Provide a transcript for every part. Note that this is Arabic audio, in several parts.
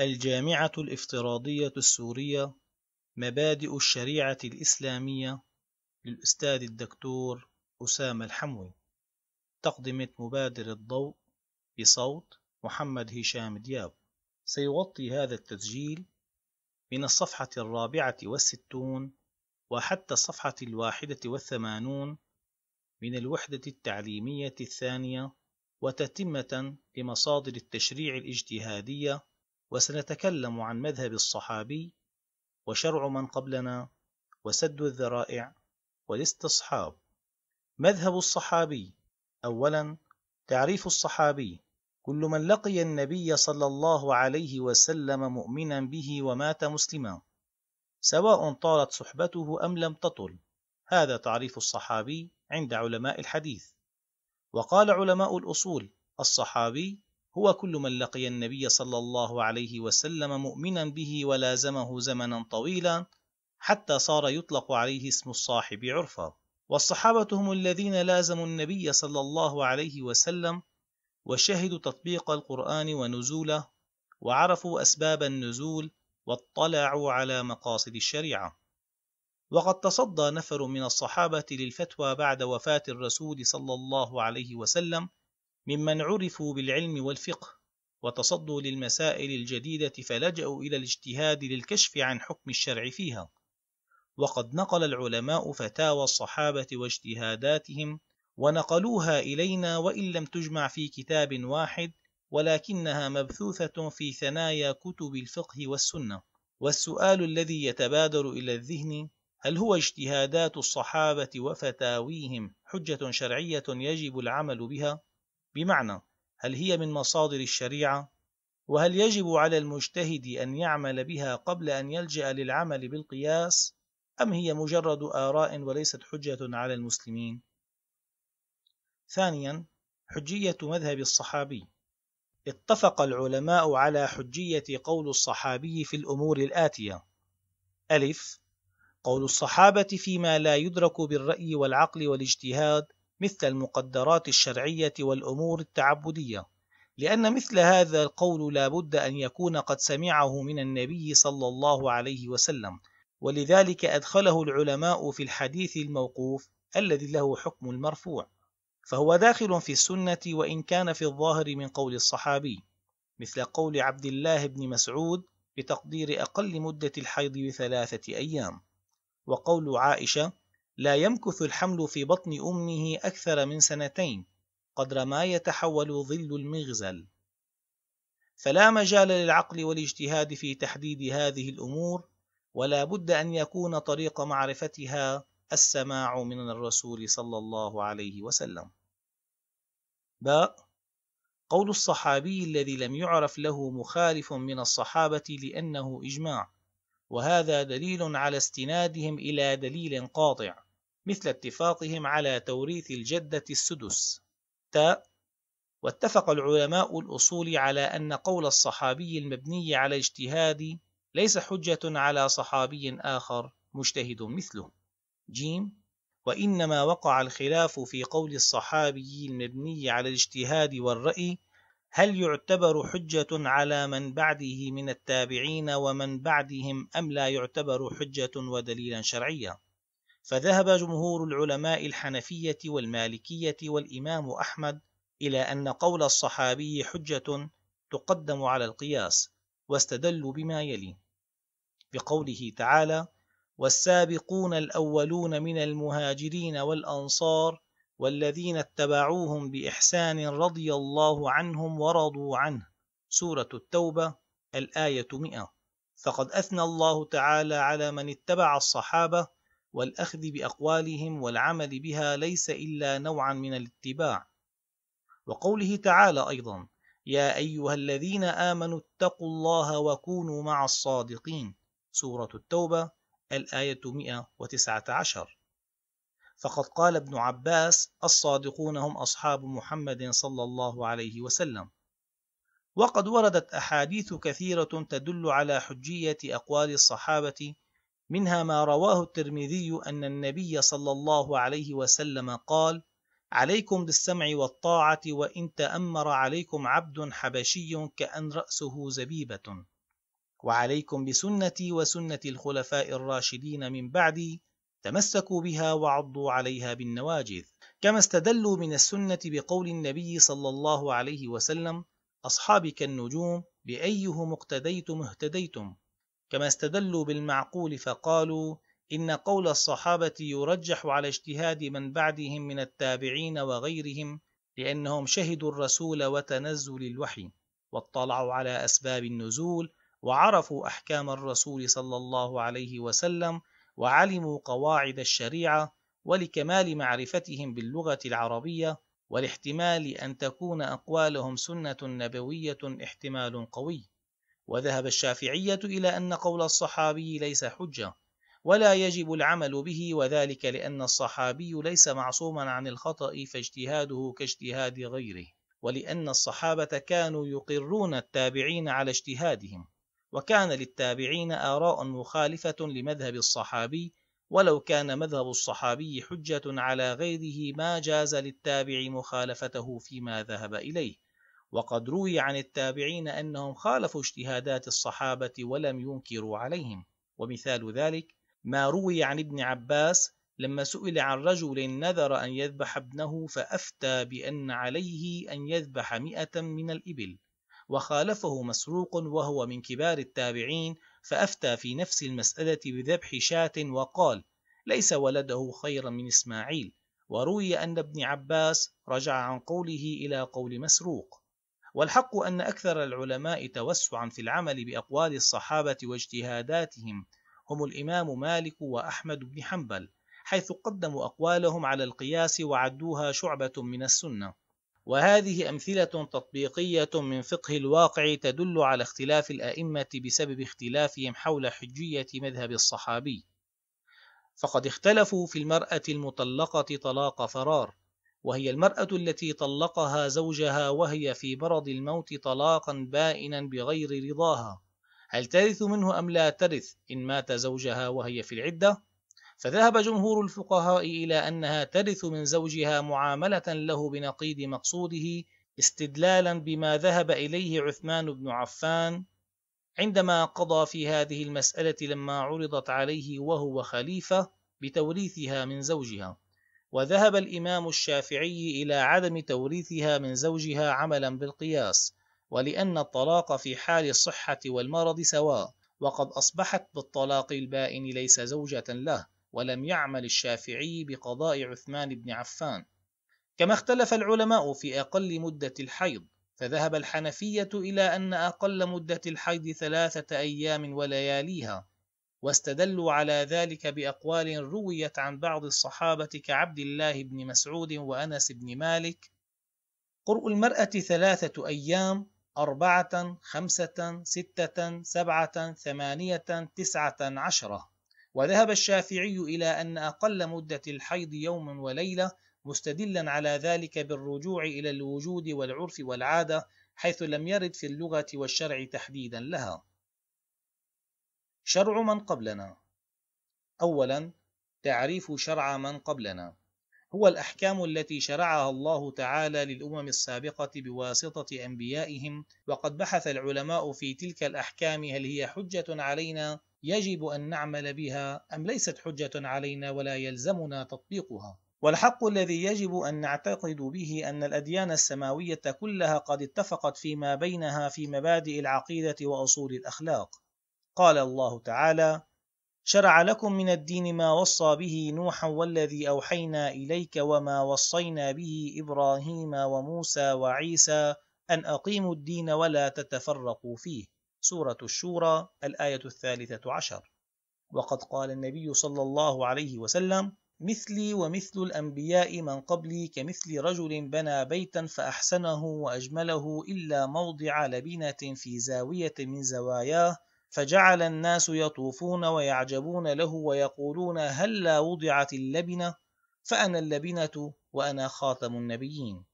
الجامعة الافتراضية السورية مبادئ الشريعة الإسلامية للأستاذ الدكتور أسامة الحموي تقدمة مبادر الضوء بصوت محمد هشام دياب سيغطي هذا التسجيل من الصفحة الرابعة والستون وحتى الصفحة الواحدة والثمانون من الوحدة التعليمية الثانية وتتمة لمصادر التشريع الاجتهادية وسنتكلم عن مذهب الصحابي وشرع من قبلنا وسد الذرائع والاستصحاب مذهب الصحابي أولا تعريف الصحابي كل من لقي النبي صلى الله عليه وسلم مؤمنا به ومات مسلما سواء طالت صحبته أم لم تطل هذا تعريف الصحابي عند علماء الحديث وقال علماء الأصول الصحابي هو كل من لقي النبي صلى الله عليه وسلم مؤمنا به ولازمه زمنا طويلا حتى صار يطلق عليه اسم الصاحب عرفا والصحابة هم الذين لازموا النبي صلى الله عليه وسلم وشهدوا تطبيق القرآن ونزوله وعرفوا أسباب النزول واطلعوا على مقاصد الشريعة وقد تصدى نفر من الصحابة للفتوى بعد وفاة الرسول صلى الله عليه وسلم ممن عرفوا بالعلم والفقه وتصدوا للمسائل الجديدة فلجأوا إلى الاجتهاد للكشف عن حكم الشرع فيها وقد نقل العلماء فتاوى الصحابة واجتهاداتهم ونقلوها إلينا وإن لم تجمع في كتاب واحد ولكنها مبثوثة في ثنايا كتب الفقه والسنة والسؤال الذي يتبادر إلى الذهن هل هو اجتهادات الصحابة وفتاويهم حجة شرعية يجب العمل بها؟ بمعنى هل هي من مصادر الشريعة؟ وهل يجب على المجتهد أن يعمل بها قبل أن يلجأ للعمل بالقياس؟ أم هي مجرد آراء وليست حجة على المسلمين؟ ثانيا حجية مذهب الصحابي اتفق العلماء على حجية قول الصحابي في الأمور الآتية ألف قول الصحابة فيما لا يدرك بالرأي والعقل والاجتهاد مثل المقدرات الشرعية والأمور التعبدية لأن مثل هذا القول لا بد أن يكون قد سمعه من النبي صلى الله عليه وسلم ولذلك أدخله العلماء في الحديث الموقوف الذي له حكم المرفوع فهو داخل في السنة وإن كان في الظاهر من قول الصحابي مثل قول عبد الله بن مسعود بتقدير أقل مدة الحيض بثلاثة أيام وقول عائشة لا يمكث الحمل في بطن أمه أكثر من سنتين قدر ما يتحول ظل المغزل فلا مجال للعقل والاجتهاد في تحديد هذه الأمور ولا بد أن يكون طريق معرفتها السماع من الرسول صلى الله عليه وسلم باء قول الصحابي الذي لم يعرف له مخالف من الصحابة لأنه إجماع وهذا دليل على استنادهم إلى دليل قاطع مثل اتفاقهم على توريث الجدة السدس تاء واتفق العلماء الأصول على أن قول الصحابي المبني على اجتهاد ليس حجة على صحابي آخر مجتهد مثله جيم وإنما وقع الخلاف في قول الصحابي المبني على الاجتهاد والرأي هل يعتبر حجة على من بعده من التابعين ومن بعدهم أم لا يعتبر حجة ودليلا شرعيا فذهب جمهور العلماء الحنفية والمالكية والإمام أحمد إلى أن قول الصحابي حجة تقدم على القياس واستدلوا بما يلي بقوله تعالى والسابقون الأولون من المهاجرين والأنصار والذين اتبعوهم بإحسان رضي الله عنهم ورضوا عنه سورة التوبة الآية 100 فقد أثنى الله تعالى على من اتبع الصحابة والأخذ بأقوالهم والعمل بها ليس إلا نوعا من الاتباع وقوله تعالى أيضا يا أيها الذين آمنوا اتقوا الله وكونوا مع الصادقين سورة التوبة الآية 119 فقد قال ابن عباس الصادقون هم أصحاب محمد صلى الله عليه وسلم وقد وردت أحاديث كثيرة تدل على حجية أقوال الصحابة منها ما رواه الترمذي أن النبي صلى الله عليه وسلم قال عليكم بالسمع والطاعة وإن تأمر عليكم عبد حبشي كأن رأسه زبيبة وعليكم بسنتي وسنة الخلفاء الراشدين من بعدي تمسكوا بها وعضوا عليها بالنواجذ كما استدلوا من السنة بقول النبي صلى الله عليه وسلم أصحابك النجوم بأيهم اقتديتم اهتديتم كما استدلوا بالمعقول فقالوا إن قول الصحابة يرجح على اجتهاد من بعدهم من التابعين وغيرهم لأنهم شهدوا الرسول وتنزل الوحي واطلعوا على أسباب النزول وعرفوا أحكام الرسول صلى الله عليه وسلم وعلموا قواعد الشريعة ولكمال معرفتهم باللغة العربية والاحتمال أن تكون أقوالهم سنة نبوية احتمال قوي وذهب الشافعية إلى أن قول الصحابي ليس حجة ولا يجب العمل به وذلك لأن الصحابي ليس معصوما عن الخطأ فاجتهاده كاجتهاد غيره ولأن الصحابة كانوا يقرون التابعين على اجتهادهم وكان للتابعين آراء مخالفة لمذهب الصحابي ولو كان مذهب الصحابي حجة على غيره ما جاز للتابع مخالفته فيما ذهب إليه وقد روي عن التابعين أنهم خالفوا اجتهادات الصحابة ولم ينكروا عليهم ومثال ذلك ما روي عن ابن عباس لما سئل عن رجل نذر أن يذبح ابنه فأفتى بأن عليه أن يذبح مئة من الإبل وخالفه مسروق وهو من كبار التابعين فأفتى في نفس المسألة بذبح شاة وقال ليس ولده خيرا من إسماعيل وروي أن ابن عباس رجع عن قوله إلى قول مسروق والحق أن أكثر العلماء توسعا في العمل بأقوال الصحابة واجتهاداتهم هم الإمام مالك وأحمد بن حنبل حيث قدموا أقوالهم على القياس وعدوها شعبة من السنة وهذه أمثلة تطبيقية من فقه الواقع تدل على اختلاف الأئمة بسبب اختلافهم حول حجية مذهب الصحابي فقد اختلفوا في المرأة المطلقة طلاق فرار وهي المرأة التي طلقها زوجها وهي في مرض الموت طلاقا بائنا بغير رضاها هل ترث منه أم لا ترث إن مات زوجها وهي في العدة؟ فذهب جمهور الفقهاء إلى أنها ترث من زوجها معاملة له بنقيض مقصوده استدلالا بما ذهب إليه عثمان بن عفان عندما قضى في هذه المسألة لما عرضت عليه وهو خليفة بتوريثها من زوجها وذهب الإمام الشافعي إلى عدم توريثها من زوجها عملا بالقياس ولأن الطلاق في حال الصحة والمرض سواء وقد أصبحت بالطلاق البائن ليس زوجة له ولم يعمل الشافعي بقضاء عثمان بن عفان كما اختلف العلماء في أقل مدة الحيض فذهب الحنفية إلى أن أقل مدة الحيض ثلاثة أيام ولياليها واستدلوا على ذلك بأقوال رويت عن بعض الصحابة كعبد الله بن مسعود وأنس بن مالك قرء المرأة ثلاثة أيام أربعة خمسة ستة سبعة ثمانية تسعة عشرة وذهب الشافعي إلى أن أقل مدة الحيض يوم وليلة مستدلا على ذلك بالرجوع إلى الوجود والعرف والعادة حيث لم يرد في اللغة والشرع تحديدا لها شرع من قبلنا أولا تعريف شرع من قبلنا هو الأحكام التي شرعها الله تعالى للأمم السابقة بواسطة أنبيائهم وقد بحث العلماء في تلك الأحكام هل هي حجة علينا يجب أن نعمل بها أم ليست حجة علينا ولا يلزمنا تطبيقها والحق الذي يجب أن نعتقد به أن الأديان السماوية كلها قد اتفقت فيما بينها في مبادئ العقيدة وأصول الأخلاق قال الله تعالى شرع لكم من الدين ما وصى به نوحا والذي أوحينا إليك وما وصينا به إبراهيم وموسى وعيسى أن أقيموا الدين ولا تتفرقوا فيه سورة الشورى الآية الثالثة عشر وقد قال النبي صلى الله عليه وسلم مثلي ومثل الأنبياء من قبلي كمثل رجل بنى بيتا فأحسنه وأجمله إلا موضع لبنة في زاوية من زواياه فجعل الناس يطوفون ويعجبون له ويقولون هلا هل وضعت اللبنة فأنا اللبنة وأنا خاتم النبيين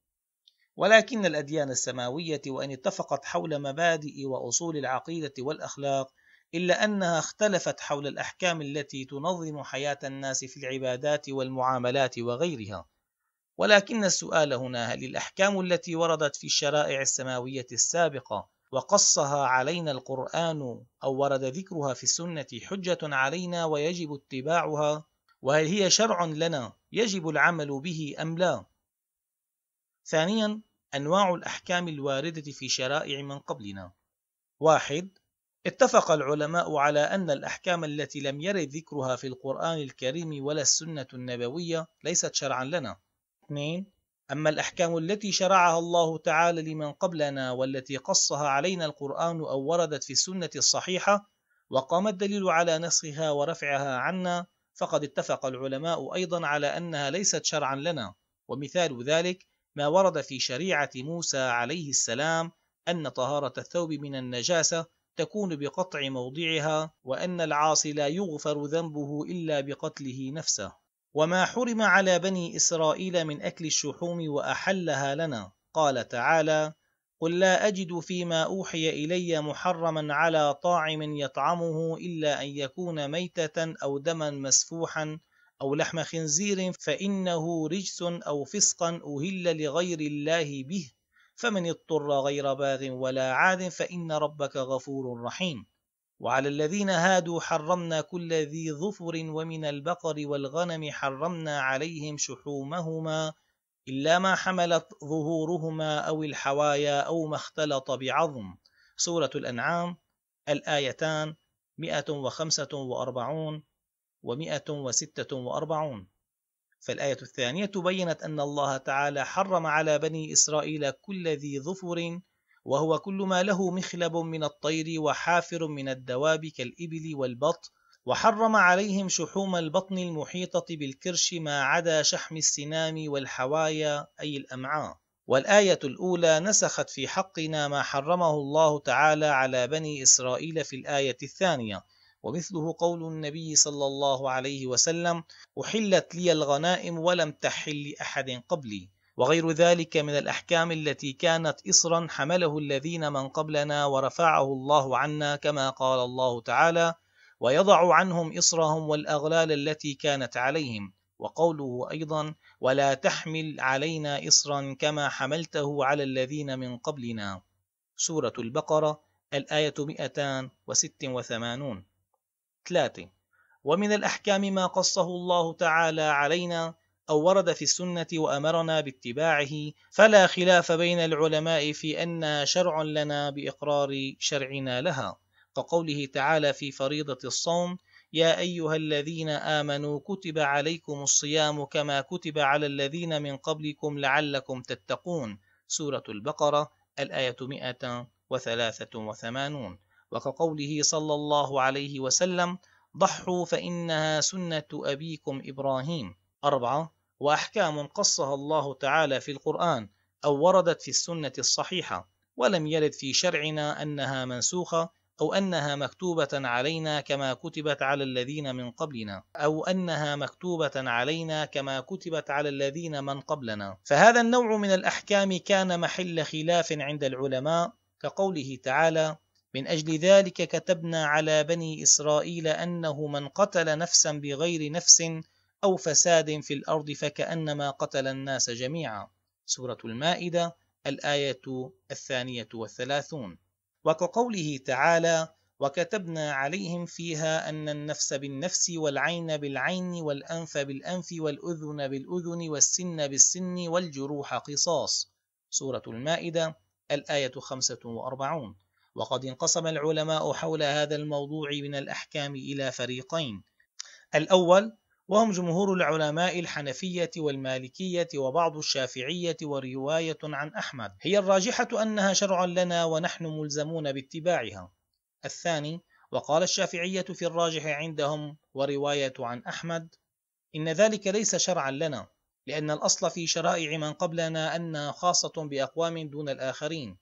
ولكن الأديان السماوية وإن اتفقت حول مبادئ وأصول العقيدة والأخلاق إلا أنها اختلفت حول الأحكام التي تنظم حياة الناس في العبادات والمعاملات وغيرها ولكن السؤال هنا هل الأحكام التي وردت في الشرائع السماوية السابقة وقصها علينا القرآن أو ورد ذكرها في السنة حجة علينا ويجب اتباعها وهل هي شرع لنا يجب العمل به أم لا؟ ثانيا أنواع الأحكام الواردة في شرائع من قبلنا واحد اتفق العلماء على أن الأحكام التي لم يرد ذكرها في القرآن الكريم ولا السنة النبوية ليست شرعا لنا. اثنين: أما الأحكام التي شرعها الله تعالى لمن قبلنا والتي قصها علينا القرآن أو وردت في السنة الصحيحة وقام الدليل على نسخها ورفعها عنا فقد اتفق العلماء أيضا على أنها ليست شرعا لنا ومثال ذلك ما ورد في شريعة موسى عليه السلام أن طهارة الثوب من النجاسة تكون بقطع موضعها وأن العاصي لا يغفر ذنبه إلا بقتله نفسه وما حرم على بني إسرائيل من أكل الشحوم وأحلها لنا قال تعالى قل لا أجد فيما أوحي إلي محرما على طاعم يطعمه إلا أن يكون ميتة أو دما مسفوحا أو لحم خنزير فإنه رجس أو فسقا أهل لغير الله به فمن اضطر غير باغ ولا عاد فإن ربك غفور رحيم وعلى الذين هادوا حرمنا كل ذي ظفر ومن البقر والغنم حرمنا عليهم شحومهما إلا ما حملت ظهورهما أو الحوايا أو ما اختلط بعظم سورة الأنعام الآيتان 145 و 146 فالآية الثانية بينت أن الله تعالى حرم على بني إسرائيل كل ذي ظفر وهو كل ما له مخلب من الطير وحافر من الدواب كالإبل والبط وحرم عليهم شحوم البطن المحيطة بالكرش ما عدا شحم السنام والحوايا أي الأمعاء والآية الأولى نسخت في حقنا ما حرمه الله تعالى على بني إسرائيل في الآية الثانية ومثله قول النبي صلى الله عليه وسلم أحلت لي الغنائم ولم تحل لأحد قبلي وغير ذلك من الأحكام التي كانت إصرا حمله الذين من قبلنا ورفعه الله عنا كما قال الله تعالى ويضع عنهم إصرهم والأغلال التي كانت عليهم وقوله أيضا ولا تحمل علينا إصرا كما حملته على الذين من قبلنا سورة البقرة الآية 286 3 ومن الأحكام ما قصه الله تعالى علينا أو ورد في السنة وأمرنا باتباعه فلا خلاف بين العلماء في أنها شرع لنا بإقرار شرعنا لها كقوله تعالى في فريضة الصوم يا أيها الذين آمنوا كتب عليكم الصيام كما كتب على الذين من قبلكم لعلكم تتقون سورة البقرة الآية 183 وكقوله صلى الله عليه وسلم ضحوا فإنها سنة أبيكم إبراهيم أربعة وأحكام قصها الله تعالى في القرآن أو وردت في السنة الصحيحة ولم يرد في شرعنا أنها منسوخة أو أنها مكتوبة علينا كما كتبت على الذين من قبلنا، أو أنها مكتوبة علينا كما كتبت على الذين من قبلنا، فهذا النوع من الأحكام كان محل خلاف عند العلماء كقوله تعالى: من أجل ذلك كتبنا على بني إسرائيل أنه من قتل نفسا بغير نفس أو فساد في الأرض فكأنما قتل الناس جميعا سورة المائدة الآية الثانية والثلاثون وكقوله تعالى وكتبنا عليهم فيها أن النفس بالنفس والعين بالعين والأنف بالأنف والأذن بالأذن والسن بالسن والجروح قصاص سورة المائدة الآية 45 وقد انقسم العلماء حول هذا الموضوع من الأحكام إلى فريقين الأول وهم جمهور العلماء الحنفية والمالكية وبعض الشافعية ورواية عن أحمد هي الراجحة أنها شرع لنا ونحن ملزمون باتباعها الثاني وقال الشافعية في الراجح عندهم ورواية عن أحمد إن ذلك ليس شرعا لنا لأن الأصل في شرائع من قبلنا أنها خاصة بأقوام دون الآخرين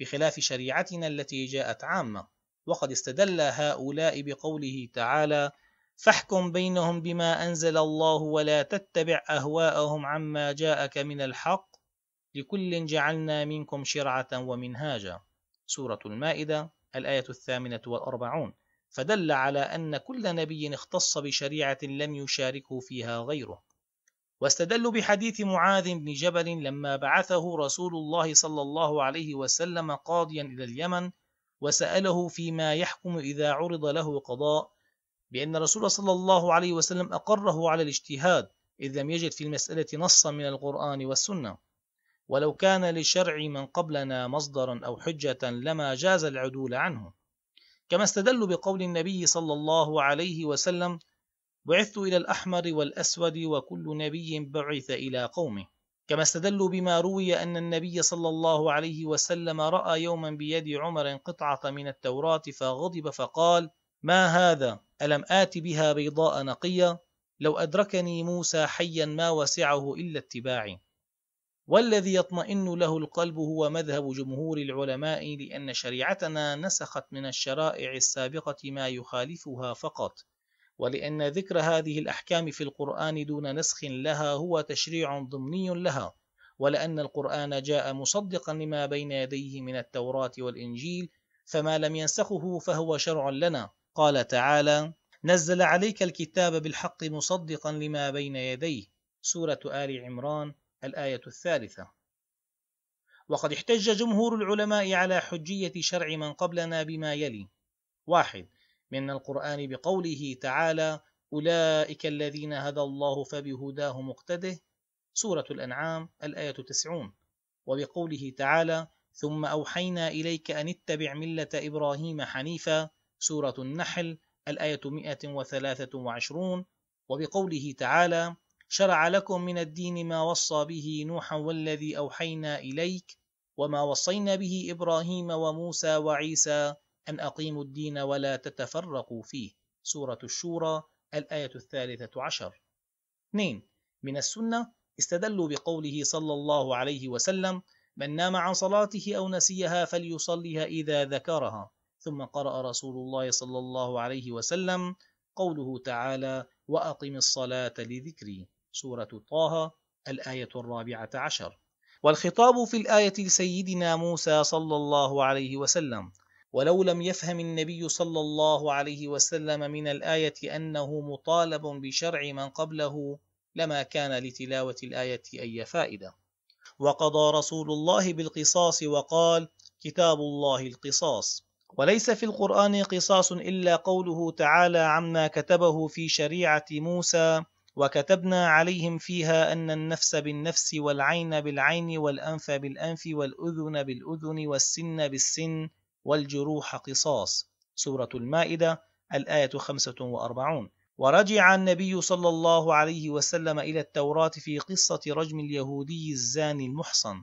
بخلاف شريعتنا التي جاءت عامة وقد استدل هؤلاء بقوله تعالى فاحكم بينهم بما أنزل الله ولا تتبع أهواءهم عما جاءك من الحق لكل جعلنا منكم شرعة ومنهاجا سورة المائدة الآية الثامنة والأربعون فدل على أن كل نبي اختص بشريعة لم يشاركه فيها غيره واستدلوا بحديث معاذ بن جبل لما بعثه رسول الله صلى الله عليه وسلم قاضيا إلى اليمن وسأله فيما يحكم إذا عرض له قضاء بأن الرسول صلى الله عليه وسلم أقره على الاجتهاد إذ لم يجد في المسألة نصا من القرآن والسنة ولو كان لشرع من قبلنا مصدرا أو حجة لما جاز العدول عنه كما استدلوا بقول النبي صلى الله عليه وسلم بعثت إلى الأحمر والأسود وكل نبي بعث إلى قومه كما استدلوا بما روي أن النبي صلى الله عليه وسلم رأى يوما بيد عمر قطعة من التوراة فغضب فقال ما هذا ألم آت بها بيضاء نقية لو أدركني موسى حيا ما وسعه إلا اتباعي والذي يطمئن له القلب هو مذهب جمهور العلماء لأن شريعتنا نسخت من الشرائع السابقة ما يخالفها فقط ولأن ذكر هذه الأحكام في القرآن دون نسخ لها هو تشريع ضمني لها ولأن القرآن جاء مصدقا لما بين يديه من التوراة والإنجيل فما لم ينسخه فهو شرع لنا قال تعالى نزل عليك الكتاب بالحق مصدقا لما بين يديه سورة آل عمران الآية الثالثة وقد احتج جمهور العلماء على حجية شرع من قبلنا بما يلي واحد من القرآن بقوله تعالى أولئك الذين هدى الله فبهداه مقتده سورة الأنعام الآية 90 وبقوله تعالى ثم أوحينا إليك أن اتبع ملة إبراهيم حنيفا سورة النحل الآية 123 وبقوله تعالى شرع لكم من الدين ما وصى به نوحا والذي أوحينا إليك وما وصينا به إبراهيم وموسى وعيسى أن أقيموا الدين ولا تتفرقوا فيه سورة الشورى الآية الثالثة عشر 2. من السنة استدلوا بقوله صلى الله عليه وسلم من نام عن صلاته أو نسيها فليصليها إذا ذكرها ثم قرأ رسول الله صلى الله عليه وسلم قوله تعالى وأقم الصلاة لذكري سورة طه الآية الرابعة عشر والخطاب في الآية لسيدنا موسى صلى الله عليه وسلم ولو لم يفهم النبي صلى الله عليه وسلم من الآية أنه مطالب بشرع من قبله لما كان لتلاوة الآية أي فائدة وقضى رسول الله بالقصاص وقال كتاب الله القصاص وليس في القرآن قصاص إلا قوله تعالى عما كتبه في شريعة موسى وكتبنا عليهم فيها أن النفس بالنفس والعين بالعين والأنف بالأنف والأذن بالأذن والسن بالسن والجروح قصاص سورة المائدة الآية 45 ورجع النبي صلى الله عليه وسلم إلى التوراة في قصة رجم اليهودي الزاني المحصن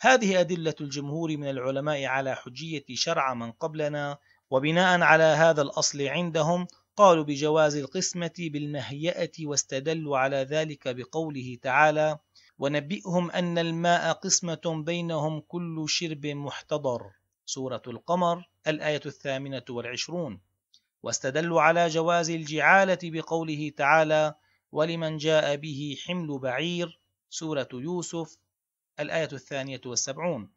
هذه أدلة الجمهور من العلماء على حجية شرع من قبلنا وبناء على هذا الأصل عندهم قالوا بجواز القسمة بالمهيئة واستدلوا على ذلك بقوله تعالى ونبئهم أن الماء قسمة بينهم كل شرب محتضر سورة القمر الآية الثامنة والعشرون واستدلوا على جواز الجعالة بقوله تعالى ولمن جاء به حمل بعير سورة يوسف الآية الثانية والسبعون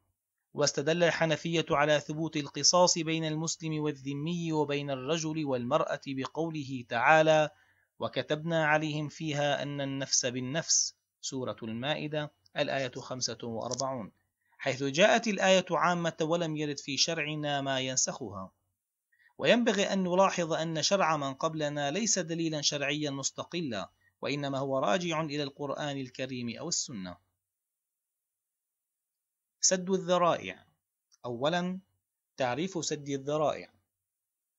واستدل الحنفية على ثبوت القصاص بين المسلم والذمي وبين الرجل والمرأة بقوله تعالى وكتبنا عليهم فيها أن النفس بالنفس سورة المائدة الآية 45 حيث جاءت الآية عامة ولم يرد في شرعنا ما ينسخها وينبغي أن نلاحظ أن شرع من قبلنا ليس دليلا شرعيا مستقلا وإنما هو راجع إلى القرآن الكريم أو السنة سد الذرائع أولا تعريف سد الذرائع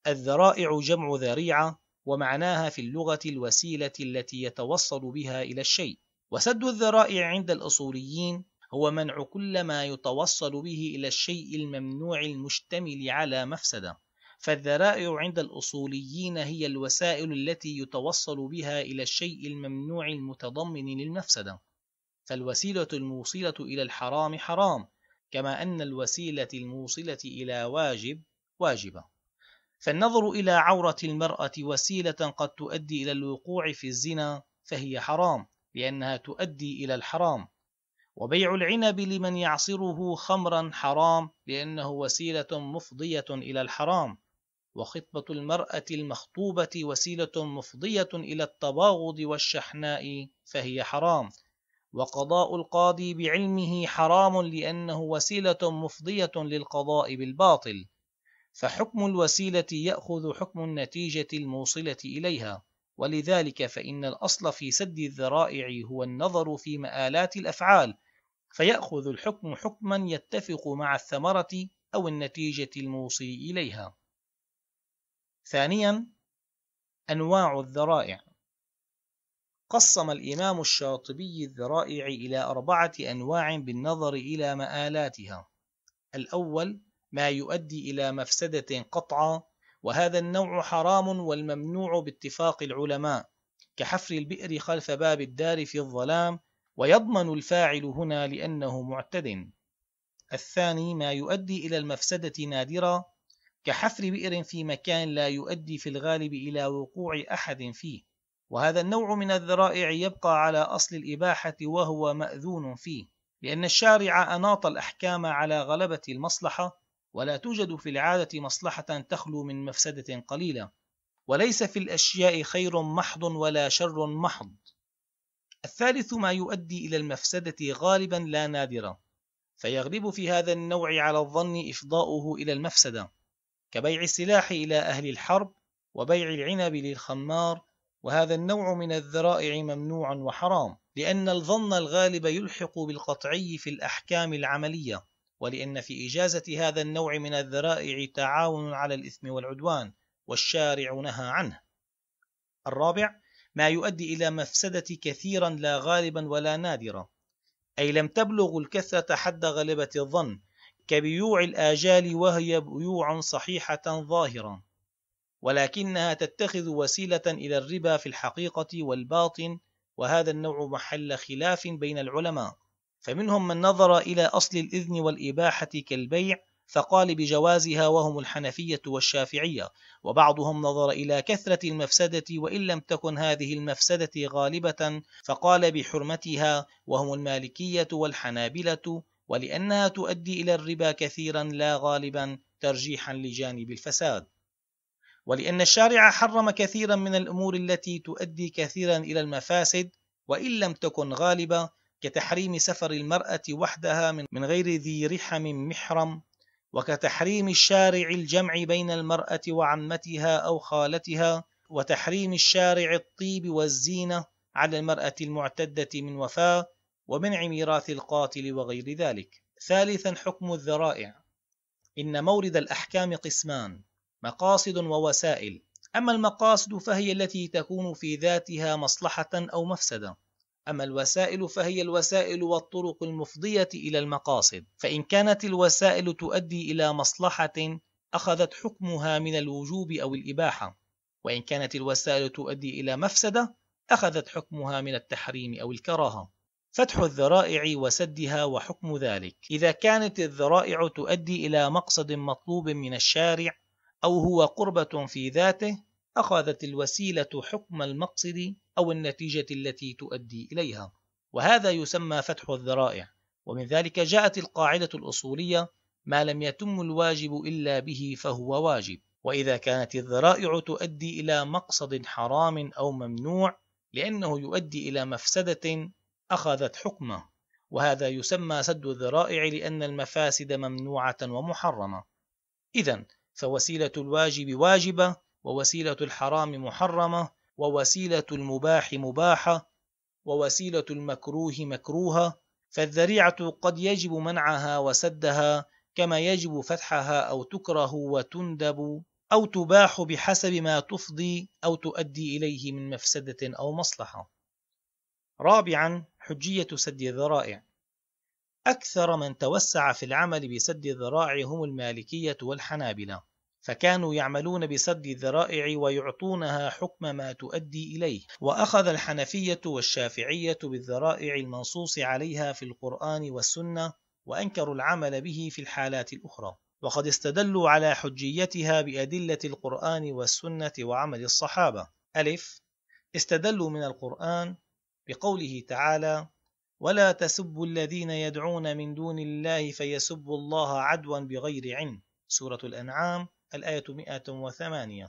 الذرائع جمع ذريعة ومعناها في اللغة الوسيلة التي يتوصل بها إلى الشيء وسد الذرائع عند الأصوليين هو منع كل ما يتوصل به إلى الشيء الممنوع المشتمل على مفسدة فالذرائع عند الأصوليين هي الوسائل التي يتوصل بها إلى الشيء الممنوع المتضمن للمفسدة فالوسيلة الموصلة إلى الحرام حرام كما أن الوسيلة الموصلة إلى واجب واجبة فالنظر إلى عورة المرأة وسيلة قد تؤدي إلى الوقوع في الزنا فهي حرام لأنها تؤدي إلى الحرام وبيع العنب لمن يعصره خمرا حرام لأنه وسيلة مفضية إلى الحرام وخطبة المرأة المخطوبة وسيلة مفضية إلى التباغض والشحناء فهي حرام وقضاء القاضي بعلمه حرام لأنه وسيلة مفضية للقضاء بالباطل فحكم الوسيلة يأخذ حكم النتيجة الموصلة إليها ولذلك فإن الأصل في سد الذرائع هو النظر في مآلات الأفعال فيأخذ الحكم حكما يتفق مع الثمرة أو النتيجة الموصل إليها ثانيا أنواع الذرائع قسم الإمام الشاطبي الذرائع إلى أربعة أنواع بالنظر إلى مآلاتها الأول ما يؤدي إلى مفسدة قطعة وهذا النوع حرام والممنوع باتفاق العلماء كحفر البئر خلف باب الدار في الظلام ويضمن الفاعل هنا لأنه معتد الثاني ما يؤدي إلى المفسدة نادرة كحفر بئر في مكان لا يؤدي في الغالب إلى وقوع أحد فيه وهذا النوع من الذرائع يبقى على أصل الإباحة وهو مأذون فيه لأن الشارع أناط الأحكام على غلبة المصلحة ولا توجد في العادة مصلحة تخلو من مفسدة قليلة وليس في الأشياء خير محض ولا شر محض الثالث ما يؤدي إلى المفسدة غالبا لا نادرا فيغلب في هذا النوع على الظن إفضاؤه إلى المفسدة كبيع السلاح إلى أهل الحرب وبيع العنب للخمار وهذا النوع من الذرائع ممنوع وحرام لأن الظن الغالب يلحق بالقطعي في الأحكام العملية ولأن في إجازة هذا النوع من الذرائع تعاون على الإثم والعدوان والشارع نهى عنه الرابع ما يؤدي إلى مفسدة كثيرا لا غالبا ولا نادرا أي لم تبلغ الكثرة حد غلبة الظن كبيوع الآجال وهي بيوع صحيحة ظاهرة ولكنها تتخذ وسيلة إلى الربا في الحقيقة والباطن وهذا النوع محل خلاف بين العلماء فمنهم من نظر إلى أصل الإذن والإباحة كالبيع فقال بجوازها وهم الحنفية والشافعية وبعضهم نظر إلى كثرة المفسدة وإن لم تكن هذه المفسدة غالبة فقال بحرمتها وهم المالكية والحنابلة ولأنها تؤدي إلى الربا كثيرا لا غالبا ترجيحا لجانب الفساد ولأن الشارع حرم كثيرا من الأمور التي تؤدي كثيرا إلى المفاسد وإن لم تكن غالبة كتحريم سفر المرأة وحدها من غير ذي رحم محرم وكتحريم الشارع الجمع بين المرأة وعمتها أو خالتها وتحريم الشارع الطيب والزينة على المرأة المعتدة من وفاة ومنع ميراث القاتل وغير ذلك ثالثا حكم الذرائع إن مورد الأحكام قسمان مقاصد ووسائل أما المقاصد فهي التي تكون في ذاتها مصلحة أو مفسدة أما الوسائل فهي الوسائل والطرق المفضية إلى المقاصد فإن كانت الوسائل تؤدي إلى مصلحة أخذت حكمها من الوجوب أو الإباحة وإن كانت الوسائل تؤدي إلى مفسدة أخذت حكمها من التحريم أو الكراهة فتح الذرائع وسدها وحكم ذلك إذا كانت الذرائع تؤدي إلى مقصد مطلوب من الشارع أو هو قربة في ذاته أخذت الوسيلة حكم المقصد أو النتيجة التي تؤدي إليها وهذا يسمى فتح الذرائع ومن ذلك جاءت القاعدة الأصولية ما لم يتم الواجب إلا به فهو واجب وإذا كانت الذرائع تؤدي إلى مقصد حرام أو ممنوع لأنه يؤدي إلى مفسدة أخذت حكمه وهذا يسمى سد الذرائع لأن المفاسد ممنوعة ومحرمة إذا فوسيلة الواجب واجبة ووسيلة الحرام محرمة ووسيلة المباح مباحة ووسيلة المكروه مكروهة فالذريعة قد يجب منعها وسدها كما يجب فتحها أو تكره وتندب أو تباح بحسب ما تفضي أو تؤدي إليه من مفسدة أو مصلحة. رابعا حجية سد الذرائع أكثر من توسع في العمل بسد الذرائع هم المالكية والحنابلة فكانوا يعملون بسد الذرائع ويعطونها حكم ما تؤدي إليه وأخذ الحنفية والشافعية بالذرائع المنصوص عليها في القرآن والسنة وأنكروا العمل به في الحالات الأخرى وقد استدلوا على حجيتها بأدلة القرآن والسنة وعمل الصحابة ألف استدلوا من القرآن بقوله تعالى ولا تسبوا الذين يدعون من دون الله فيسبوا الله عدوا بغير علم سورة الأنعام الآية 108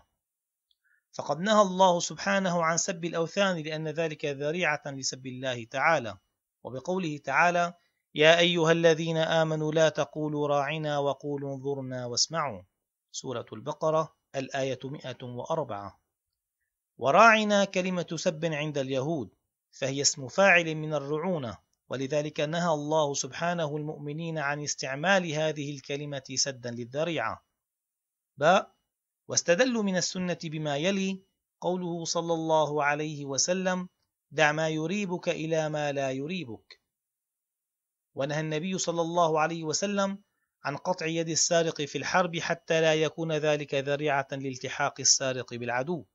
فقد نهى الله سبحانه عن سب الأوثان لأن ذلك ذريعة لسب الله تعالى وبقوله تعالى يا أيها الذين آمنوا لا تقولوا راعنا وقولوا انظرنا واسمعوا سورة البقرة الآية 104 وراعنا كلمة سب عند اليهود فهي اسم فاعل من الرعونة ولذلك نهى الله سبحانه المؤمنين عن استعمال هذه الكلمة سدا للذريعة باء واستدلوا من السنة بما يلي قوله صلى الله عليه وسلم دع ما يريبك إلى ما لا يريبك ونهى النبي صلى الله عليه وسلم عن قطع يد السارق في الحرب حتى لا يكون ذلك ذريعة لالتحاق السارق بالعدو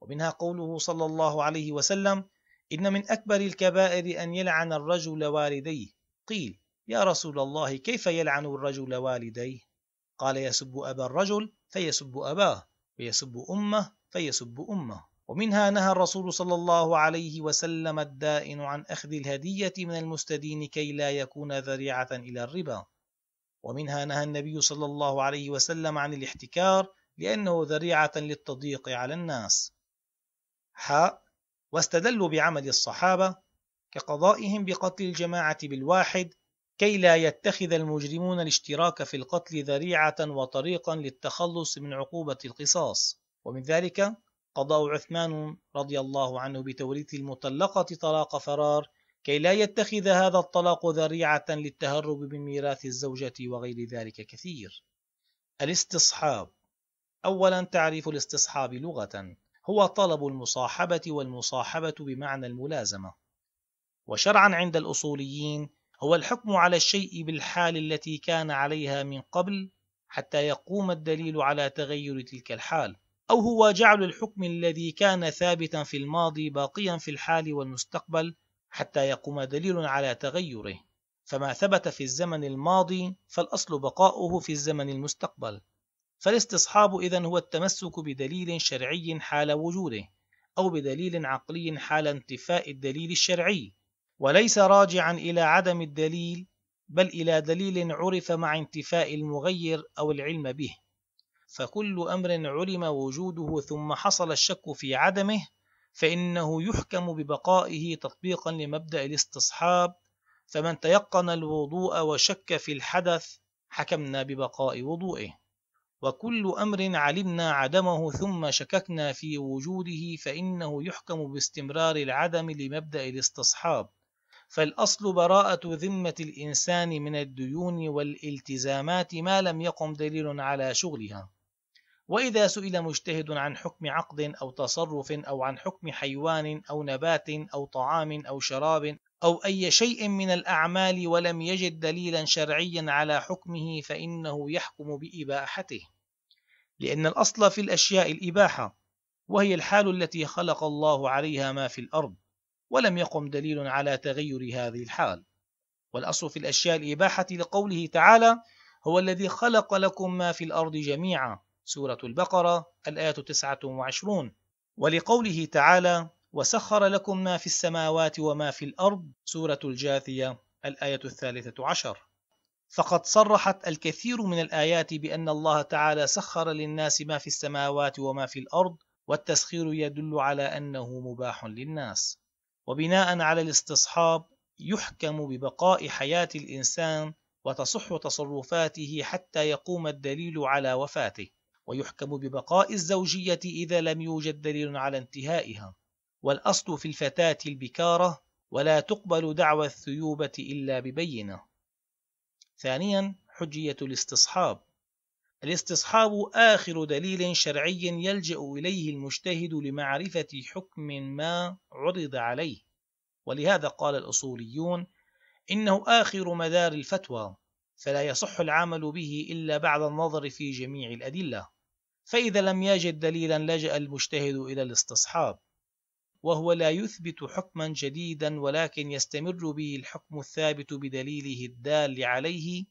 ومنها قوله صلى الله عليه وسلم إن من أكبر الكبائر أن يلعن الرجل والديه قيل يا رسول الله كيف يلعن الرجل والديه قال يسب أبا الرجل فيسب أباه ويسب أمه فيسب أمه ومنها نهى الرسول صلى الله عليه وسلم الدائن عن أخذ الهدية من المستدين كي لا يكون ذريعة إلى الربا ومنها نهى النبي صلى الله عليه وسلم عن الاحتكار لأنه ذريعة للتضييق على الناس حاء واستدلوا بعمل الصحابة كقضائهم بقتل الجماعة بالواحد كي لا يتخذ المجرمون الاشتراك في القتل ذريعة وطريقا للتخلص من عقوبة القصاص ومن ذلك قضاء عثمان رضي الله عنه بتوريث المطلقة طلاق فرار كي لا يتخذ هذا الطلاق ذريعة للتهرب من ميراث الزوجة وغير ذلك كثير الاستصحاب أولا تعريف الاستصحاب لغة هو طلب المصاحبة والمصاحبة بمعنى الملازمة وشرعا عند الأصوليين هو الحكم على الشيء بالحال التي كان عليها من قبل حتى يقوم الدليل على تغير تلك الحال أو هو جعل الحكم الذي كان ثابتا في الماضي باقيا في الحال والمستقبل حتى يقوم دليل على تغيره فما ثبت في الزمن الماضي فالأصل بقاؤه في الزمن المستقبل فالاستصحاب إذا هو التمسك بدليل شرعي حال وجوده أو بدليل عقلي حال انتفاء الدليل الشرعي وليس راجعا إلى عدم الدليل بل إلى دليل عرف مع انتفاء المغير أو العلم به فكل أمر علم وجوده ثم حصل الشك في عدمه فإنه يحكم ببقائه تطبيقا لمبدأ الاستصحاب فمن تيقن الوضوء وشك في الحدث حكمنا ببقاء وضوئه وكل أمر علمنا عدمه ثم شككنا في وجوده فإنه يحكم باستمرار العدم لمبدأ الاستصحاب فالأصل براءة ذمة الإنسان من الديون والالتزامات ما لم يقم دليل على شغلها وإذا سئل مجتهد عن حكم عقد أو تصرف أو عن حكم حيوان أو نبات أو طعام أو شراب أو أي شيء من الأعمال ولم يجد دليلا شرعيا على حكمه فإنه يحكم بإباحته لأن الأصل في الأشياء الإباحة وهي الحال التي خلق الله عليها ما في الأرض ولم يقم دليل على تغير هذه الحال والأصل في الأشياء الإباحة لقوله تعالى هو الذي خلق لكم ما في الأرض جميعا سورة البقرة الآية 29 ولقوله تعالى وسخر لكم ما في السماوات وما في الأرض سورة الجاثية الآية الثالثة عشر فقد صرحت الكثير من الآيات بأن الله تعالى سخر للناس ما في السماوات وما في الأرض والتسخير يدل على أنه مباح للناس وبناء على الاستصحاب يحكم ببقاء حياة الإنسان وتصح تصرفاته حتى يقوم الدليل على وفاته ويحكم ببقاء الزوجية إذا لم يوجد دليل على انتهائها والأصل في الفتاة البكارة ولا تقبل دعوى الثيوبة إلا ببينة ثانيا حجية الاستصحاب الاستصحاب آخر دليل شرعي يلجأ إليه المجتهد لمعرفة حكم ما عرض عليه ولهذا قال الأصوليون إنه آخر مدار الفتوى فلا يصح العمل به إلا بعد النظر في جميع الأدلة فإذا لم يجد دليلا لجأ المجتهد إلى الاستصحاب وهو لا يثبت حكما جديدا ولكن يستمر به الحكم الثابت بدليله الدال عليه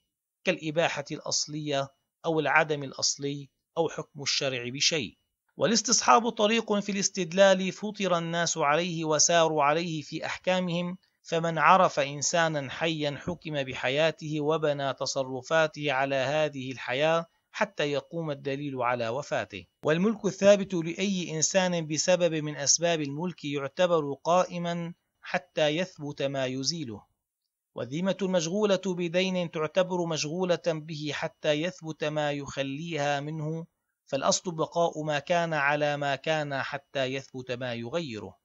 كالإباحة الأصلية أو العدم الأصلي أو حكم الشرع بشيء والاستصحاب طريق في الاستدلال فطر الناس عليه وساروا عليه في أحكامهم فمن عرف إنسانا حيا حكم بحياته وبنى تصرفاته على هذه الحياة حتى يقوم الدليل على وفاته والملك الثابت لأي إنسان بسبب من أسباب الملك يعتبر قائما حتى يثبت ما يزيله والذمة المشغولة بدين تعتبر مشغولة به حتى يثبت ما يخليها منه فالأصل بقاء ما كان على ما كان حتى يثبت ما يغيره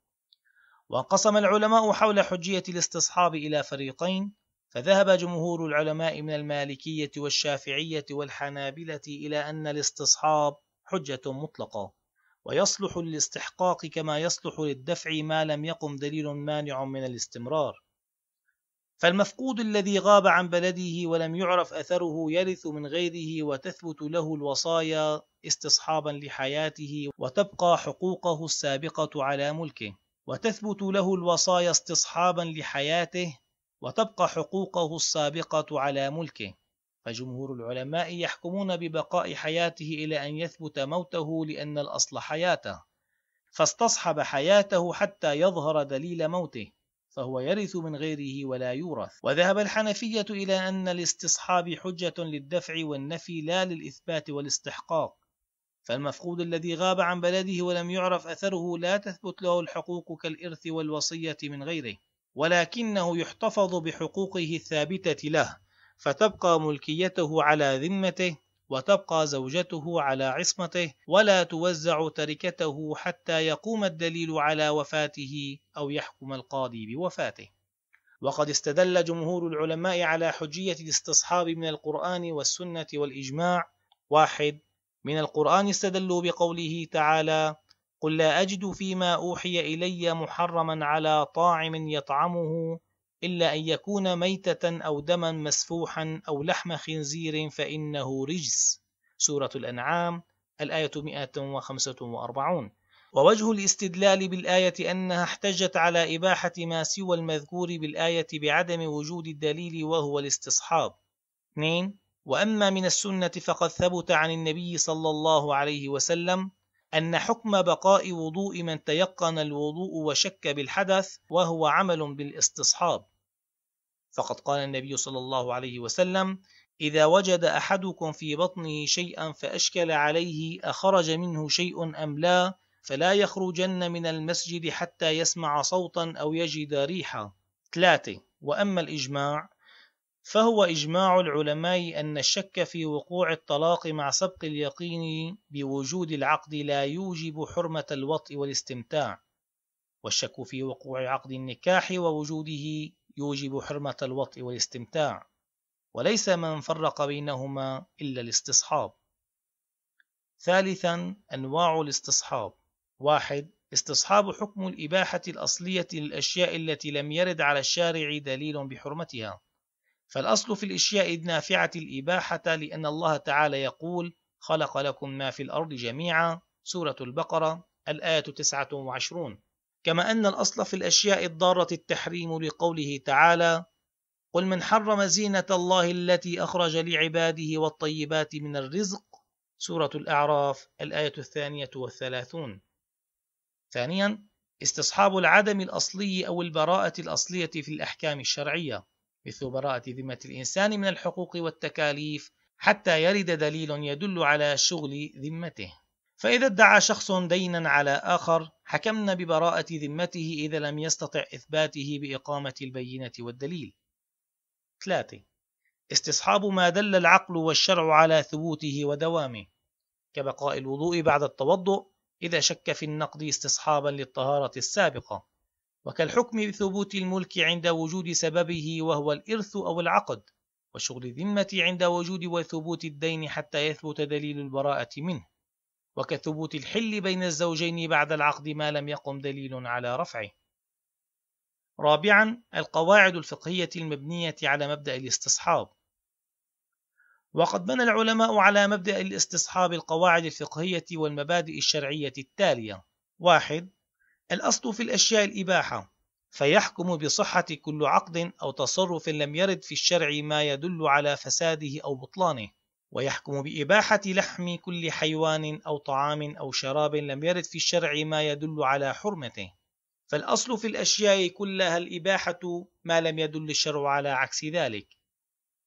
وانقسم العلماء حول حجية الاستصحاب إلى فريقين فذهب جمهور العلماء من المالكية والشافعية والحنابلة إلى أن الاستصحاب حجة مطلقة، ويصلح للاستحقاق كما يصلح للدفع ما لم يقم دليل مانع من الاستمرار. فالمفقود الذي غاب عن بلده ولم يعرف أثره يرث من غيره وتثبت له الوصايا استصحابا لحياته وتبقى حقوقه السابقة على ملكه، وتثبت له الوصايا استصحابا لحياته وتبقى حقوقه السابقة على ملكه فجمهور العلماء يحكمون ببقاء حياته إلى أن يثبت موته لأن الأصل حياته فاستصحب حياته حتى يظهر دليل موته فهو يرث من غيره ولا يورث وذهب الحنفية إلى أن الاستصحاب حجة للدفع والنفي لا للإثبات والاستحقاق فالمفقود الذي غاب عن بلده ولم يعرف أثره لا تثبت له الحقوق كالإرث والوصية من غيره ولكنه يحتفظ بحقوقه الثابتة له فتبقى ملكيته على ذمته وتبقى زوجته على عصمته ولا توزع تركته حتى يقوم الدليل على وفاته أو يحكم القاضي بوفاته وقد استدل جمهور العلماء على حجية الاستصحاب من القرآن والسنة والإجماع واحد من القرآن استدلوا بقوله تعالى قل لا أجد فيما أوحي إلي محرما على طاعم يطعمه إلا أن يكون ميتة أو دما مسفوحا أو لحم خنزير فإنه رجس سورة الأنعام الآية 145 ووجه الاستدلال بالآية أنها احتجت على إباحة ما سوى المذكور بالآية بعدم وجود الدليل وهو الاستصحاب 2. وأما من السنة فقد ثبت عن النبي صلى الله عليه وسلم أن حكم بقاء وضوء من تيقن الوضوء وشك بالحدث وهو عمل بالاستصحاب فقد قال النبي صلى الله عليه وسلم إذا وجد أحدكم في بطنه شيئا فأشكل عليه أخرج منه شيء أم لا فلا يخرجن من المسجد حتى يسمع صوتا أو يجد ريحا ثلاثة وأما الإجماع فهو إجماع العلماء أن الشك في وقوع الطلاق مع سبق اليقين بوجود العقد لا يوجب حرمة الوطء والاستمتاع، والشك في وقوع عقد النكاح ووجوده يوجب حرمة الوطء والاستمتاع، وليس من فرق بينهما إلا الاستصحاب. ثالثًا أنواع الاستصحاب: واحد استصحاب حكم الإباحة الأصلية للأشياء التي لم يرد على الشارع دليل بحرمتها. فالأصل في الإشياء النافعة الإباحة لأن الله تعالى يقول خلق لكم ما في الأرض جميعا سورة البقرة الآية 29 كما أن الأصل في الأشياء الضارة التحريم لقوله تعالى قل من حرم زينة الله التي أخرج لعباده والطيبات من الرزق سورة الأعراف الآية الثانية والثلاثون ثانيا استصحاب العدم الأصلي أو البراءة الأصلية في الأحكام الشرعية براءة ذمة الإنسان من الحقوق والتكاليف حتى يرد دليل يدل على شغل ذمته فإذا ادعى شخص دينا على آخر حكمنا ببراءة ذمته إذا لم يستطع إثباته بإقامة البينة والدليل 3 استصحاب ما دل العقل والشرع على ثبوته ودوامه كبقاء الوضوء بعد التوضؤ إذا شك في النقد استصحابا للطهارة السابقة وكالحكم بثبوت الملك عند وجود سببه وهو الإرث أو العقد وشغل الذمة عند وجود وثبوت الدين حتى يثبت دليل البراءة منه وكثبوت الحل بين الزوجين بعد العقد ما لم يقم دليل على رفعه رابعا القواعد الفقهية المبنية على مبدأ الاستصحاب وقد بنى العلماء على مبدأ الاستصحاب القواعد الفقهية والمبادئ الشرعية التالية واحد الأصل في الأشياء الإباحة فيحكم بصحة كل عقد أو تصرف لم يرد في الشرع ما يدل على فساده أو بطلانه ويحكم بإباحة لحم كل حيوان أو طعام أو شراب لم يرد في الشرع ما يدل على حرمته فالأصل في الأشياء كلها الإباحة ما لم يدل الشرع على عكس ذلك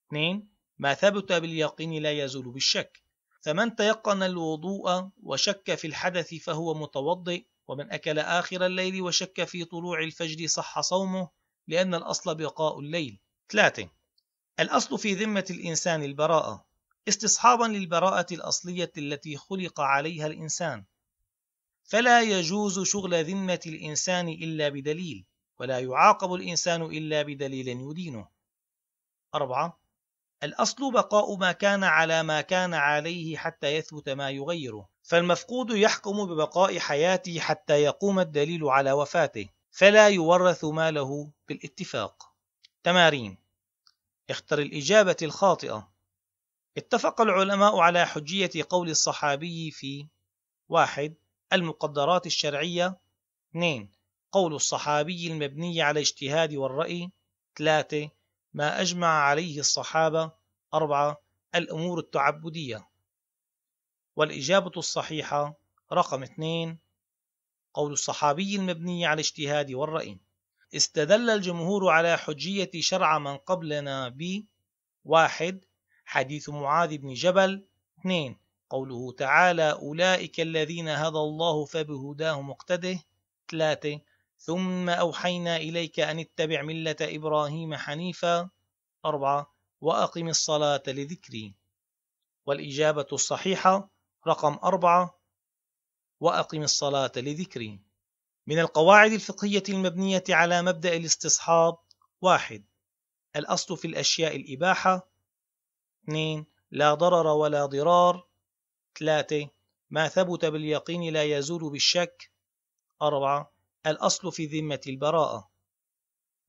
2 ما ثبت باليقين لا يزول بالشك فمن تيقن الوضوء وشك في الحدث فهو متوضئ ومن أكل آخر الليل وشك في طلوع الفجر صح صومه لأن الأصل بقاء الليل ثلاثة الأصل في ذمة الإنسان البراءة استصحابا للبراءة الأصلية التي خلق عليها الإنسان فلا يجوز شغل ذمة الإنسان إلا بدليل ولا يعاقب الإنسان إلا بدليل يدينه أربعة الأصل بقاء ما كان على ما كان عليه حتى يثبت ما يغيره فالمفقود يحكم ببقاء حياته حتى يقوم الدليل على وفاته فلا يورث ماله بالاتفاق تمارين اختر الإجابة الخاطئة اتفق العلماء على حجية قول الصحابي في واحد المقدرات الشرعية 2 قول الصحابي المبني على الاجتهاد والرأي 3 ما أجمع عليه الصحابة 4 الأمور التعبدية والإجابة الصحيحة رقم 2 قول الصحابي المبني على الاجتهاد والرأي استدل الجمهور على حجية شرع من قبلنا ب واحد حديث معاذ بن جبل 2 قوله تعالى أولئك الذين هدى الله فبهداه مقتده 3 ثم أوحينا إليك أن اتبع ملة إبراهيم حنيفا 4 وأقم الصلاة لذكري والإجابة الصحيحة رقم أربعة وأقم الصلاة لذكري من القواعد الفقهية المبنية على مبدأ الاستصحاب واحد الأصل في الأشياء الإباحة 2. لا ضرر ولا ضرار 3. ما ثبت باليقين لا يزول بالشك 4. الأصل في ذمة البراءة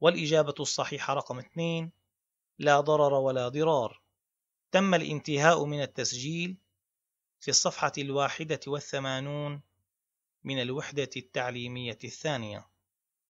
والإجابة الصحيحة رقم 2 لا ضرر ولا ضرار تم الانتهاء من التسجيل في الصفحة الواحدة والثمانون من الوحدة التعليمية الثانية